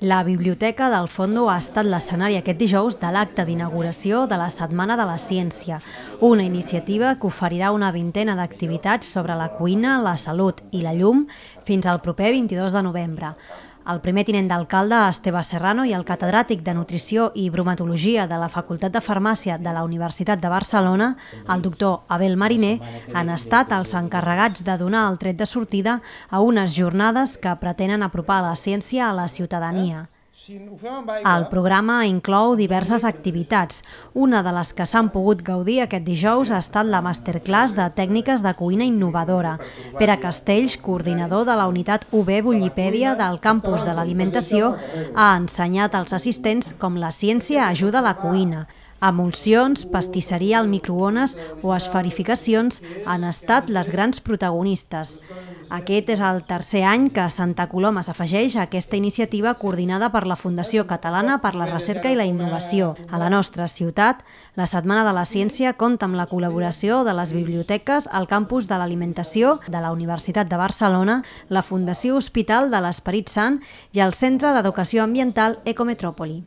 La Biblioteca del Fondo ha estat l'escenari aquest dijous de l'acte d'inauguració de la Setmana de la Ciència, una iniciativa que oferirà una vintena d'activitats sobre la cuina, la salut i la llum fins al proper 22 de novembre. El primer tinent d'alcalde, Esteve Serrano, i el catedràtic de Nutrició i Bromatologia de la Facultat de Farmàcia de la Universitat de Barcelona, el doctor Abel Mariner, han estat els encarregats de donar el tret de sortida a unes jornades que pretenen apropar la ciència a la ciutadania. El programa inclou diverses activitats. Una de les que s'han pogut gaudir aquest dijous ha estat la masterclass de tècniques de cuina innovadora. Pere Castells, coordinador de la unitat UB Bullipèdia del campus de l'alimentació, ha ensenyat als assistents com la ciència ajuda la cuina. Emulsions, pastisseria al microones o esferificacions han estat les grans protagonistes. Aquest és el tercer any que Santa Coloma s'afegeix a aquesta iniciativa coordinada per la Fundació Catalana per la Recerca i la Innovació. A la nostra ciutat, la Setmana de la Ciència compta amb la col·laboració de les biblioteques, al campus de l'alimentació de la Universitat de Barcelona, la Fundació Hospital de l'Esperit Sant i el Centre d'Educació Ambiental Ecometròpoli.